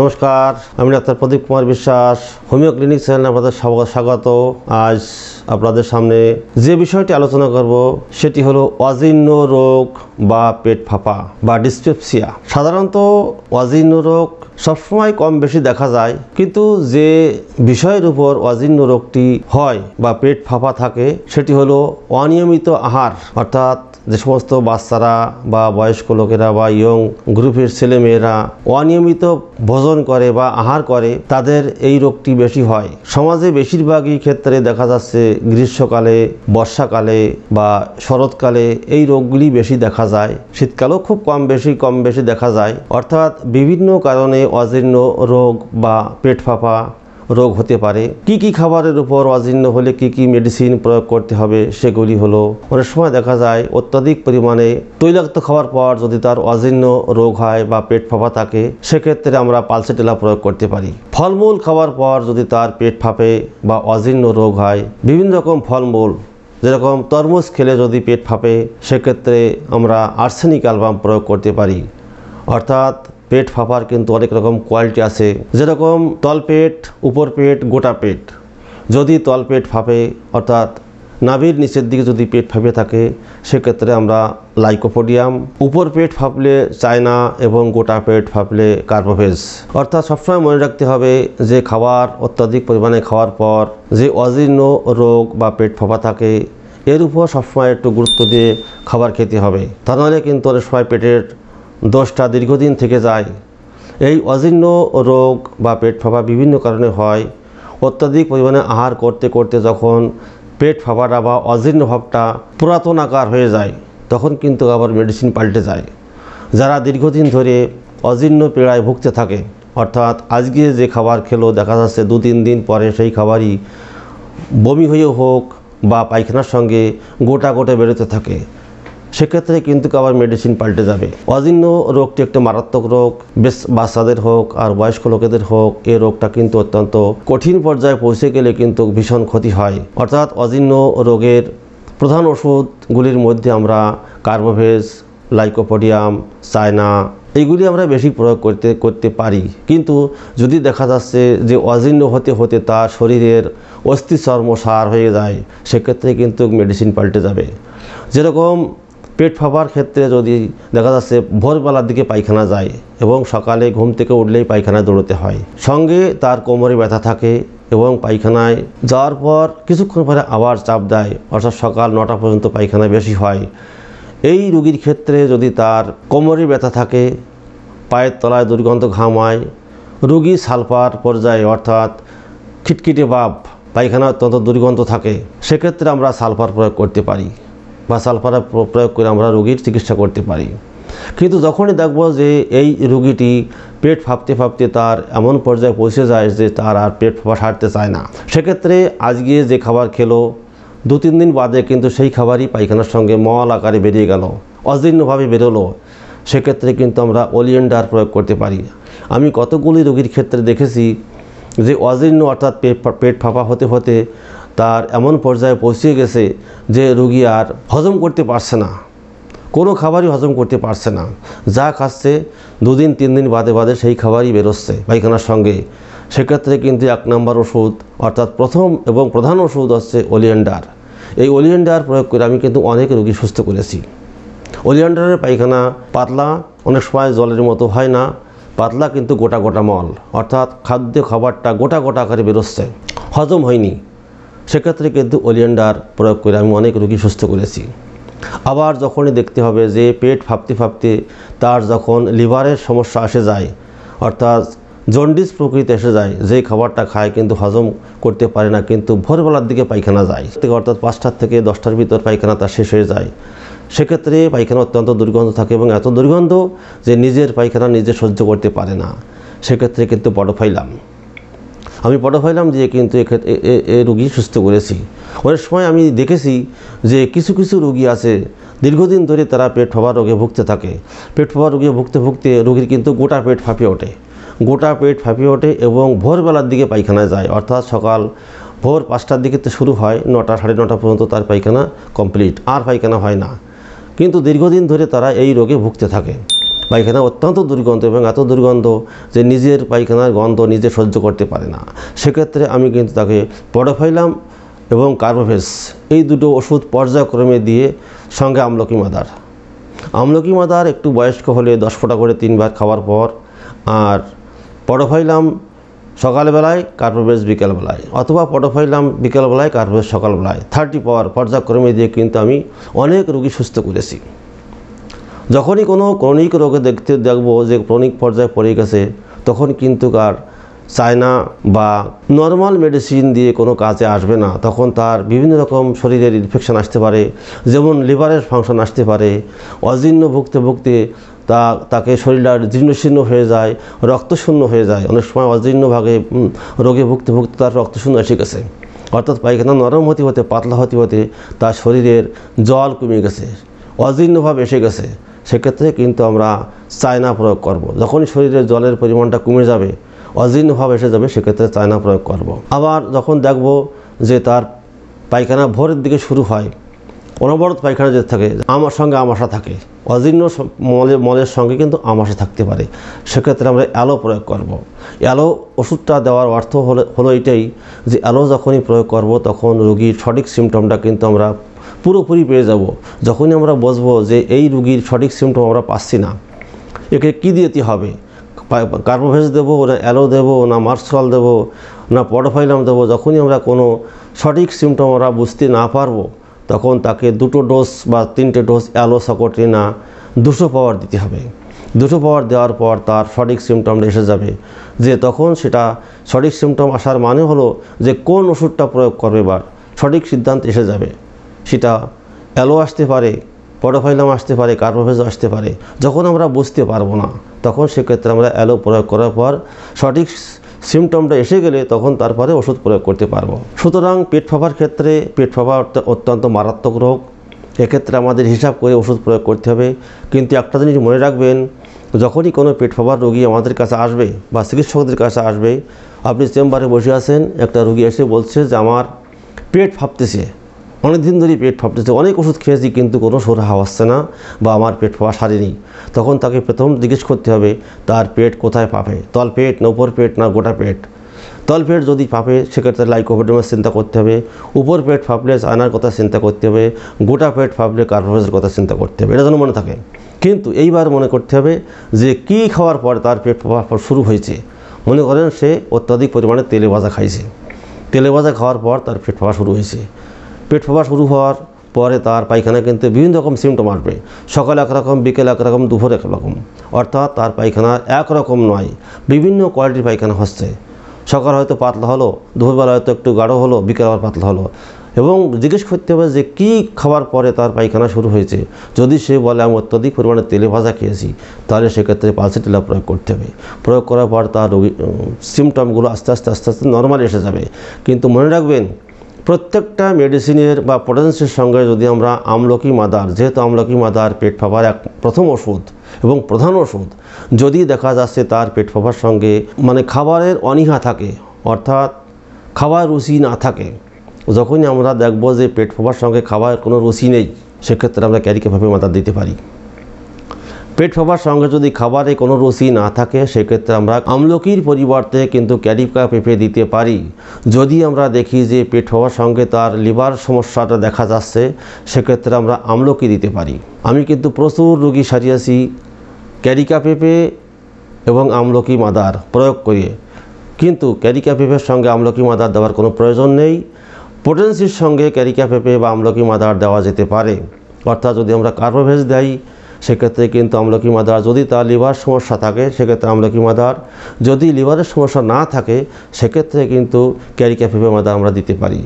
নমস্কার আমি ডাক্তার প্রদীপ কুমার বিশ্বাস হোমিও ক্লিনিক চ্যানেলে আপনাদের স্বাগত আজ আপনাদের সামনে যে বিষয়টি আলোচনা করব সেটি হলো অজীর্ণ রোগ বা পেট ফাঁপা বা ডিসপেপসিয়া সাধারণত অজীর্ণ রোগ সবসময় কম বেশি দেখা যায় কিন্তু যে বিষয়ের উপর অজীর্ণ রোগটি হয় বা পেট ফাঁপা থাকে সেটি হলো অনিয়মিত আহার অর্থাৎ যে সমস্ত বাচ্চারা বা বয়স্ক লোকেরা বা ইয়ং গ্রুপের ছেলেমেয়েরা অনিয়মিত ভোজন করে বা আহার করে তাদের এই রোগটি বেশি হয় সমাজে বেশিরভাগই ক্ষেত্রে দেখা যাচ্ছে গ্রীষ্মকালে বর্ষাকালে বা শরৎকালে এই রোগগুলি বেশি দেখা যায় শীতকালেও খুব কম বেশি কম বেশি দেখা যায় অর্থাৎ বিভিন্ন কারণে অজীর্ণ রোগ বা পেট ফাঁপা রোগ হতে পারে কি কি খাবারের উপর অজীর্ণ হলে কি কি মেডিসিন প্রয়োগ করতে হবে সেগুলি হলো অনেক সময় দেখা যায় অত্যাধিক পরিমাণে তৈলাক্ত খাওয়ার পর যদি তার অজীর্ণ রোগ হয় বা পেট ফাঁপা থাকে সেক্ষেত্রে আমরা পালসেটেলা প্রয়োগ করতে পারি ফলমূল খাওয়ার পর যদি তার পেট ফাঁপে বা অজীর্ণ রোগ হয় বিভিন্ন রকম ফলমূল যেরকম তরমুজ খেলে যদি পেট ফাঁপে সেক্ষেত্রে আমরা আর্সেনিক অ্যালবাম প্রয়োগ করতে পারি অর্থাৎ পেট ফাঁপার কিন্তু অনেক রকম কোয়ালিটি আছে যেরকম তলপেট উপর পেট গোটা পেট যদি তলপেট ফাঁপে অর্থাৎ নাভির নিচের দিকে যদি পেট ফাঁপে থাকে সেক্ষেত্রে আমরা লাইকোপোডিয়াম উপর পেট ফাঁপলে চায়না এবং গোটা পেট ফাঁপলে কার্বোভেজ অর্থাৎ সবসময় মনে রাখতে হবে যে খাবার অত্যাধিক পরিমাণে খাওয়ার পর যে অজীর্ণ রোগ বা পেট ফাঁপা থাকে এর উপর সবসময় একটু গুরুত্ব দিয়ে খাবার খেতে হবে তা নাহলে কিন্তু অনেক সময় পেটের দোষটা দীর্ঘদিন থেকে যায় এই অজীর্ণ রোগ বা পেট ফাঁপা বিভিন্ন কারণে হয় অত্যাধিক পরিমাণে আহার করতে করতে যখন পেট ফাঁপাটা বা অজীর্ণ ভাবটা পুরাতন আকার হয়ে যায় তখন কিন্তু আবার মেডিসিন পাল্টে যায় যারা দীর্ঘদিন ধরে অজীর্ণ পীড়ায় ভুগতে থাকে অর্থাৎ আজকে যে খাবার খেলো দেখা যাচ্ছে দু তিন দিন পরে সেই খাবারই বমি হয়েও হোক বা পায়খানার সঙ্গে গোটা গোটা বেরোতে থাকে সেক্ষেত্রে কিন্তু আবার মেডিসিন পাল্টে যাবে অজীর্ণ রোগটি একটা মারাত্মক রোগ বেশ বাচ্চাদের হোক আর বয়স্ক লোকেদের হোক এ রোগটা কিন্তু অত্যন্ত কঠিন পর্যায়ে পৌঁছে গেলে কিন্তু ভীষণ ক্ষতি হয় অর্থাৎ অজীর্ণ রোগের প্রধান ওষুধগুলির মধ্যে আমরা কার্বোভেজ লাইকোপোডিয়াম চায়না এইগুলি আমরা বেশি প্রয়োগ করতে করতে পারি কিন্তু যদি দেখা যাচ্ছে যে অজীর্ণ হতে হতে তার শরীরের অস্থি চর্ম সার হয়ে যায় সেক্ষেত্রে কিন্তু মেডিসিন পাল্টে যাবে যেরকম পেট ফাঁপার ক্ষেত্রে যদি দেখা যাচ্ছে ভোরবেলার দিকে পায়খানা যায় এবং সকালে ঘুম থেকে উঠলেই পায়খানায় দৌড়তে হয় সঙ্গে তার কোমরে ব্যথা থাকে এবং পায়খানায় যাওয়ার পর কিছুক্ষণ পরে আবার চাপ দেয় অর্থাৎ সকাল নটা পর্যন্ত পায়খানা বেশি হয় এই রুগীর ক্ষেত্রে যদি তার কোমরে ব্যথা থাকে পায়ের তলায় দুর্গন্ধ ঘামায় রুগী সালফার পর্যায়ে অর্থাৎ খিটখিটে বাপ পায়খানা অত্যন্ত দুর্গন্ধ থাকে সেক্ষেত্রে আমরা সালফার প্রয়োগ করতে পারি বা সালফার প্রয়োগ করে আমরা রোগীর চিকিৎসা করতে পারি কিন্তু যখনই দেখব যে এই রুগীটি পেট ফাঁপতে ফাঁপতে তার এমন পর্যায়ে পৌঁছে যায় যে তার আর পেট ফাঁপা সারতে চায় না সেক্ষেত্রে আজকে যে খাবার খেলো দু তিন দিন বাদে কিন্তু সেই খাবারই পায়খানার সঙ্গে মল আকারে বেরিয়ে গেল অজীর্ণভাবে বেরোলো সেক্ষেত্রে কিন্তু আমরা ওলিয়েন্ডার প্রয়োগ করতে পারি আমি কতগুলি রোগীর ক্ষেত্রে দেখেছি যে অজীর্ণ অর্থাৎ পেট পেট ফাঁপা হতে হতে তার এমন পর্যায়ে পৌঁছে গেছে যে রুগী আর হজম করতে পারছে না কোনো খাবারই হজম করতে পারছে না যা খাচ্ছে দুদিন তিন দিন বাদে বাদে সেই খাবারই বেরোচ্ছে পায়খানার সঙ্গে সেক্ষেত্রে কিন্তু এক নম্বর ওষুধ অর্থাৎ প্রথম এবং প্রধান ওষুধ হচ্ছে ওলিয়েন্ডার এই ওলিয়েন্ডার প্রয়োগ করে আমি কিন্তু অনেক রুগী সুস্থ করেছি ওলিয়েন্ডারের পায়খানা পাতলা অনেক সময় জলের মতো হয় না পাতলা কিন্তু গোটা গোটা মল অর্থাৎ খাদ্য খাবারটা গোটা গোটা আকারে বেরোচ্ছে হজম হয়নি সেক্ষেত্রে কিন্তু ওলিয়েন্ডার প্রয়োগ করে আমি অনেক রুগী সুস্থ করেছি আবার যখনই দেখতে হবে যে পেট ফাপতে ফাপতে তার যখন লিভারের সমস্যা আসে যায় অর্থাৎ জন্ডিস প্রকৃতি এসে যায় যে খাবারটা খায় কিন্তু হজম করতে পারে না কিন্তু ভোরবেলার দিকে পায়খানা যায় অর্থাৎ পাঁচটার থেকে দশটার ভিতর পায়খানা তার শেষ হয়ে যায় সেক্ষেত্রে পায়খানা অত্যন্ত দুর্গন্ধ থাকে এবং এত দুর্গন্ধ যে নিজের পায়খানা নিজে সহ্য করতে পারে না সেক্ষেত্রে কিন্তু বড় ফাইলাম আমি পটা হইলাম যে কিন্তু এ রুগী সুস্থ করেছি অনেক সময় আমি দেখেছি যে কিছু কিছু রুগী আছে দীর্ঘদিন ধরে তারা পেট ফাঁপা রোগে ভুগতে থাকে পেট ফাঁপা রোগে ভুগতে ভুগতে রুগীর কিন্তু গোটা পেট ফাঁপিয়ে ওঠে গোটা পেট ফাঁপিয়ে ওঠে এবং ভোরবেলার দিকে পায়খানায় যায় অর্থাৎ সকাল ভোর পাঁচটার দিকে তো শুরু হয় নটা সাড়ে নটা পর্যন্ত তার পায়খানা কমপ্লিট আর পায়খানা হয় না কিন্তু দীর্ঘদিন ধরে তারা এই রোগে ভুগতে থাকে পায়খানা অত্যন্ত দুর্গন্ধ এবং এত দুর্গন্ধ যে নিজের পায়খানার গন্ধ নিজে সহ্য করতে পারে না সেক্ষেত্রে আমি কিন্তু তাকে পড়োফাইলাম এবং কার্বোভেস এই দুটো ওষুধ পর্যায়ক্রমে দিয়ে সঙ্গে আমলকি মাদার আমলকি মাদার একটু বয়স্ক হলে দশ ফোঁটা করে তিনবার খাওয়ার পর আর পড়াফাইলাম সকালবেলায় কার্বোভেস বিকালবেলায় অথবা পটোফাইলাম বিকালবেলায় কার্বোভেস সকালবেলায় থার্টি পাওয়ার পর্যায়ক্রমে দিয়ে কিন্তু আমি অনেক রোগী সুস্থ করেছি যখনই কোনো ক্রনিক রোগে দেখতে দেখবো যে ক্রনিক পর্যায়ে পড়ে গেছে তখন কিন্তু আর চায়না বা নর্মাল মেডিসিন দিয়ে কোনো কাজে আসবে না তখন তার বিভিন্ন রকম শরীরের ইনফেকশন আসতে পারে যেমন লিভারের ফাংশন আসতে পারে অজীর্ণ ভুগতে ভুগতে তা তাকে শরীরটা জীর্ণশীর্ণ হয়ে যায় রক্তশূন্য হয়ে যায় অনেক সময় অজীর্ণ ভাগে রোগে ভুগতে ভুগতে তার রক্তশূন্য এসে গেছে অর্থাৎ পায়খানা নরম হতে হতে পাতলা হতে হতে তার শরীরের জল কমে গেছে অজীর্ণভাব এসে গেছে সেক্ষেত্রে কিন্তু আমরা চায়না প্রয়োগ করব। যখনই শরীরে জলের পরিমাণটা কমে যাবে অজীর্ণভাবে এসে যাবে সেক্ষেত্রে চায়না প্রয়োগ করব। আবার যখন দেখব যে তার পায়খানা ভোরের দিকে শুরু হয় অনবরত পায়খানা যেতে থাকে আমার সঙ্গে আমাশা থাকে অজীর্ণ মলে মলের সঙ্গে কিন্তু আমাশা থাকতে পারে সেক্ষেত্রে আমরা অ্যালো প্রয়োগ করব। অ্যালো ওষুধটা দেওয়ার অর্থ হলো হলো এটাই যে অ্যালো যখনই প্রয়োগ করব তখন রোগীর সঠিক সিমটমটা কিন্তু আমরা পুরোপুরি পেয়ে যাব যখনই আমরা বসবো যে এই রুগীর সঠিক সিমটম আমরা পাচ্ছি না একে কী দিতে হবে কার্বোভেজ দেবো না অ্যালো দেবো না মার্সল দেবো না পডোফাইলাম দেবো যখনই আমরা কোনো সঠিক সিমটম আমরা বুঝতে না পারবো তখন তাকে দুটো ডোজ বা তিনটে ডোজ অ্যালো সকটে না দুশো পাওয়ার দিতে হবে দুটো পাওয়ার দেওয়ার পর তার সঠিক সিমটমটা এসে যাবে যে তখন সেটা সঠিক সিমটম আসার মানে হলো যে কোন ওষুধটা প্রয়োগ করবে এবার সঠিক সিদ্ধান্ত এসে যাবে সেটা অ্যালো আসতে পারে পটোফাইলাম আসতে পারে কার্বোভেজ আসতে পারে যখন আমরা বুঝতে পারবো না তখন সেক্ষেত্রে আমরা অ্যালো প্রয়োগ করার পর সঠিক সিমটমটা এসে গেলে তখন তারপরে ওষুধ প্রয়োগ করতে পারবো সুতরাং পেট ফাঁপার ক্ষেত্রে পেট ফাঁপা অত্যন্ত মারাত্মক রোগ এক্ষেত্রে আমাদের হিসাব করে ওষুধ প্রয়োগ করতে হবে কিন্তু একটা জিনিস মনে রাখবেন যখনই কোনো পেট ফাঁপার রোগী আমাদের কাছে আসবে বা চিকিৎসকদের কাছে আসবে আপনি চেম্বারে বসে আছেন একটা রোগী এসে বলছে যে আমার পেট ফাঁপতেছে অনেক দিন ধরেই পেট ফাপতেছে অনেক ওষুধ খেয়েছি কিন্তু কোনো সোরাহা আসছে না বা আমার পেট ফাঁপা সারেনি তখন তাকে প্রথম জিজ্ঞেস করতে হবে তার পেট কোথায় পাবে তল পেট না উপর পেট না গোটা পেট তল পেট যদি পাপে সেক্ষেত্রে লাইকোপেডমাস চিন্তা করতে হবে উপর পেট ফাপলে আয়নার কথা চিন্তা করতে হবে গোটা পেট ফাপলে কার্বোহাইড্রেটের কথা চিন্তা করতে হবে এটা যেন মনে থাকে কিন্তু এইবার মনে করতে হবে যে কি খাওয়ার পর তার পেট ফাঁপা শুরু হয়েছে মনে করেন সে অত্যাধিক পরিমাণে তেলে ভাজা খাইছে তেলে ভাজা খাওয়ার পর তার পেট ফাঁপা শুরু হয়েছে পেট ফোপা শুরু হওয়ার পরে তার পায়খানা কিন্তু বিভিন্ন রকম সিমটম আসবে সকাল একরকম বিকেল একরকম দুপুর একরকম অর্থাৎ তার পায়খানা একরকম নয় বিভিন্ন কোয়ালিটির পায়খানা হচ্ছে সকাল হয়তো পাতলা হলো দুপুরবেলা হয়তো একটু গাঢ় হলো বিকেল আবার পাতলা হলো এবং জিজ্ঞেস করতে হবে যে কি খাবার পরে তার পায়খানা শুরু হয়েছে যদি সে বলে আমি অত্যধিক পরিমাণে তেলে ভাজা খেয়েছি তাহলে সেক্ষেত্রে পালসেটিলা প্রয়োগ করতে হবে প্রয়োগ করার পর তার রোগী সিমটমগুলো আস্তে আস্তে আস্তে আস্তে নর্মাল এসে যাবে কিন্তু মনে রাখবেন প্রত্যেকটা মেডিসিনের বা পটেন্সের সঙ্গে যদি আমরা আমলকি মাদার যেহেতু আমলকি মাদার পেট ফাঁপার এক প্রথম ওষুধ এবং প্রধান ওষুধ যদি দেখা যাচ্ছে তার পেট ফাঁপার সঙ্গে মানে খাবারের অনীহা থাকে অর্থাৎ খাবার রুচি না থাকে যখনই আমরা দেখব যে পেট ফাঁপার সঙ্গে খাবার কোনো রুচি নেই সেক্ষেত্রে আমরা ক্যারি কীভাবে মাদার দিতে পারি পেট ফাঁপার সঙ্গে যদি খাবারে কোনো রসি না থাকে সেক্ষেত্রে আমরা আমলকির পরিবর্তে কিন্তু ক্যারিকা পেঁপে দিতে পারি যদি আমরা দেখি যে পেট ফাঁপার সঙ্গে তার লিভার সমস্যাটা দেখা যাচ্ছে সেক্ষেত্রে আমরা আমলকি দিতে পারি আমি কিন্তু প্রচুর রোগী সারিয়েছি ক্যারিকা পেঁপে এবং আমলকি মাদার প্রয়োগ করিয়ে কিন্তু ক্যারিকা পেঁপের সঙ্গে আমলকি মাদার দেওয়ার কোনো প্রয়োজন নেই পোটেন্সির সঙ্গে ক্যারিকা পেঁপে বা আমলকি মাদার দেওয়া যেতে পারে অর্থাৎ যদি আমরা কার্বোভেজ দেই সেক্ষেত্রে কিন্তু আমলকি মাদার যদি তার লিভার সমস্যা থাকে সেক্ষেত্রে আমলকি মাদার যদি লিভারের সমস্যা না থাকে সেক্ষেত্রে কিন্তু ক্যারিক্যাফিপে মাদার আমরা দিতে পারি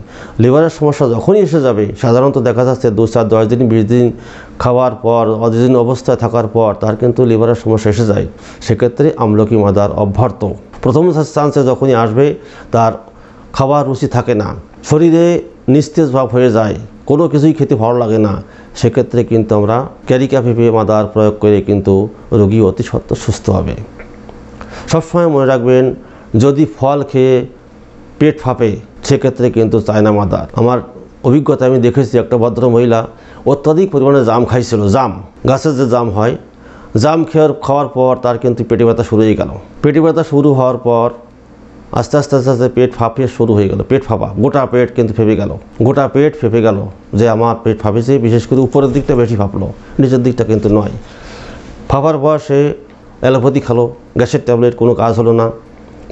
লিভারের সমস্যা যখনই এসে যাবে সাধারণত দেখা যাচ্ছে দু চার দশ দিন বিশ দিন খাওয়ার পর অদিন অবস্থায় থাকার পর তার কিন্তু লিভারের সমস্যা এসে যায় সেক্ষেত্রে আমলকি মাদার অভ্যর্থ প্রথম চান্সে যখনই আসবে তার খাওয়ার রুচি থাকে না শরীরে নিস্তেজ ভাব হয়ে যায় কোনো কিছুই খেতে ভালো লাগে না সেক্ষেত্রে কিন্তু আমরা ক্যারিকা পেঁপে মাদার প্রয়োগ করে কিন্তু রোগী অতি সত্য সুস্থ হবে সবসময় মনে রাখবেন যদি ফল খেয়ে পেট ফাঁপে সেক্ষেত্রে কিন্তু চায়না মাদার আমার অভিজ্ঞতা আমি দেখেছি একটা ভদ্র মহিলা অত্যাধিক পরিমাণে জাম খাইছিল জাম গাছের যে জাম হয় জাম খেয়ে খাওয়ার পর তার কিন্তু পেটে ব্যথা শুরু হয়ে গেল পেটে ব্যথা শুরু হওয়ার পর আস্তে আস্তে আস্তে আস্তে পেট ফাঁপিয়ে শুরু হয়ে গেল পেট ফাঁপা গোটা পেট কিন্তু ফেঁপে গেল গোটা পেট ফেঁপে গেল যে আমার পেট ফাঁপেছে বিশেষ করে উপরের দিকটা বেশি ফাঁপলো নিচের দিকটা কিন্তু নয় ফাঁপার পর সে অ্যালোপ্যাথি খালো গ্যাসের ট্যাবলেট কোনো কাজ হলো না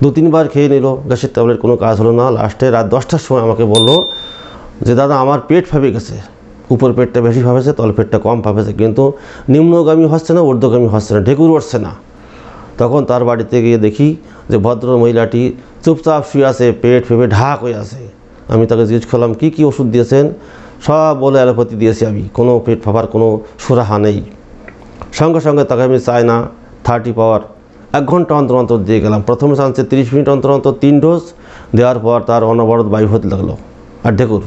দু তিনবার খেয়ে নিল গ্যাসের ট্যাবলেট কোনো কাজ হলো না লাস্টে রাত দশটার সময় আমাকে বললো যে দাদা আমার পেট ফাঁপে গেছে উপর পেটটা বেশি ফাঁপেছে তল পেটটা কম ফাঁপেছে কিন্তু নিম্নগামী হচ্ছে না ঊর্ধ্বগামী হচ্ছে না ঢেকুর উঠছে না তখন তার বাড়িতে গিয়ে দেখি যে ভদ্র মহিলাটি চুপচাপ শুয়ে আছে পেট ফেপে ঢাক হয়ে আছে আমি তাকে জিজ্ঞেস করলাম কী কী ওষুধ দিয়েছেন সব বলে অ্যালোপ্যাথি দিয়েছি আমি কোনো পেট ফাঁপার কোনো সুরাহা নেই সঙ্গে সঙ্গে তাকে আমি চাই না থার্টি পাওয়ার এক ঘন্টা অন্তর অন্তর দিয়ে গেলাম প্রথমে চান্সে তিরিশ মিনিট অন্তর অন্তর তিন ডোজ দেওয়ার পর তার অনবরত বায়ু হতে লাগলো আর ঢেকুর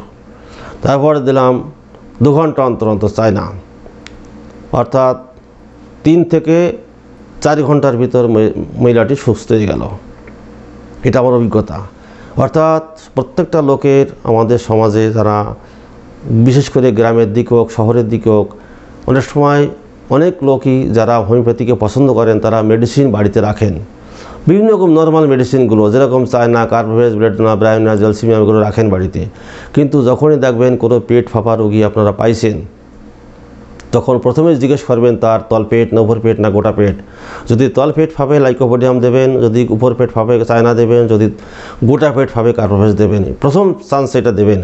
তারপর দিলাম দু ঘন্টা অন্তর অন্তর চাই না অর্থাৎ তিন থেকে চার ঘন্টার ভিতর মহিলাটি সুস্থ হয়ে গেল এটা আমার অভিজ্ঞতা অর্থাৎ প্রত্যেকটা লোকের আমাদের সমাজে যারা বিশেষ করে গ্রামের দিক হোক শহরের দিক হোক অনেক সময় অনেক লোকই যারা হোমিওপ্যাথিকে পছন্দ করেন তারা মেডিসিন বাড়িতে রাখেন বিভিন্ন রকম নর্মাল মেডিসিনগুলো যেরকম চায়না কার্বোভেজ ব্লেডনা ব্রায়না জলসিমিয়া এগুলো রাখেন বাড়িতে কিন্তু যখনই দেখবেন কোনো পেট ফাঁপা রোগী আপনারা পাইছেন তখন প্রথমে জিজ্ঞেস করবেন তার তলপেট না উপর পেট না গোটা পেট যদি তলপেট ফাঁপে লাইকোপোডিয়াম দেবেন যদি উপর পেট ফাঁপে চায়না দেবেন যদি গোটা পেট ফাঁপে কার্বোভ্যাক্স দেবেন প্রথম চান্স এটা দেবেন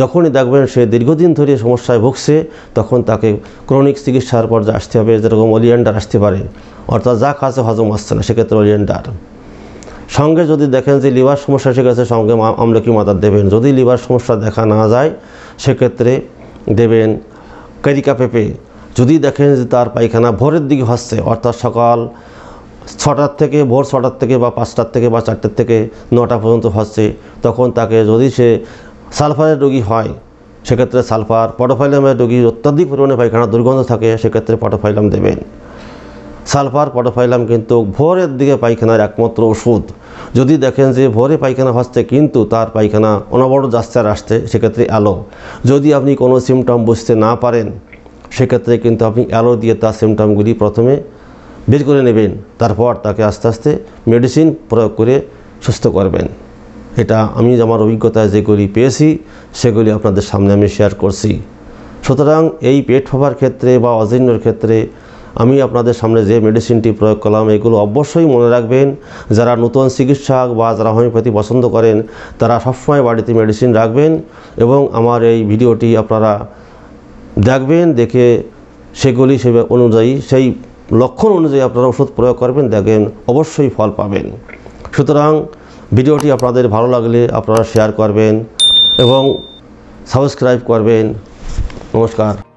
যখনই দেখবেন সে দীর্ঘদিন ধরে সমস্যায় ভুগছে তখন তাকে ক্রনিক চিকিৎসার যে আসতে হবে যেরকম ওলিয়েন্ডার আসতে পারে অর্থাৎ যা খাচ্ছে হজম আসছে না সেক্ষেত্রে ওলিয়েন্ডার সঙ্গে যদি দেখেন যে লিভার সমস্যা গেছে সঙ্গে আমলকি মাতার দেবেন যদি লিভার সমস্যা দেখা না যায় সেক্ষেত্রে দেবেন কারিকা পেঁপে যদি দেখেন যে তার পায়খানা ভোরের দিকে হচ্ছে অর্থাৎ সকাল ছটার থেকে ভোর ছটার থেকে বা পাঁচটার থেকে বা চারটার থেকে নটা পর্যন্ত হচ্ছে তখন তাকে যদি সে সালফারের রোগী হয় সেক্ষেত্রে সালফার পটোফাইলামের রোগী অত্যাধিক পরিমাণে পায়খানা দুর্গন্ধ থাকে সেক্ষেত্রে পটোফাইলাম দেবেন সালফার পটোফাইলাম কিন্তু ভোরের দিকে পায়খানার একমাত্র ওষুধ যদি দেখেন যে ভোরে পায়খানা হচ্ছে কিন্তু তার পায়খানা অনবরত যাচ্ছে আর আসছে সেক্ষেত্রে আলো যদি আপনি কোনো সিমটম বুঝতে না পারেন সেক্ষেত্রে কিন্তু আপনি অ্যালো দিয়ে তার সিমটমগুলি প্রথমে বের করে নেবেন তারপর তাকে আস্তে আস্তে মেডিসিন প্রয়োগ করে সুস্থ করবেন এটা আমি আমার অভিজ্ঞতায় যেগুলি পেয়েছি সেগুলি আপনাদের সামনে আমি শেয়ার করছি সুতরাং এই পেট ফাঁপার ক্ষেত্রে বা অজীর্ণর ক্ষেত্রে আমি আপনাদের সামনে যে মেডিসিনটি প্রয়োগ করলাম এগুলো অবশ্যই মনে রাখবেন যারা নতুন চিকিৎসক বা যারা হোমিওপ্যাথি পছন্দ করেন তারা সবসময় বাড়িতে মেডিসিন রাখবেন এবং আমার এই ভিডিওটি আপনারা দেখবেন দেখে সেগুলি সে অনুযায়ী সেই লক্ষণ অনুযায়ী আপনারা ওষুধ প্রয়োগ করবেন দেখবেন অবশ্যই ফল পাবেন সুতরাং ভিডিওটি আপনাদের ভালো লাগলে আপনারা শেয়ার করবেন এবং সাবস্ক্রাইব করবেন নমস্কার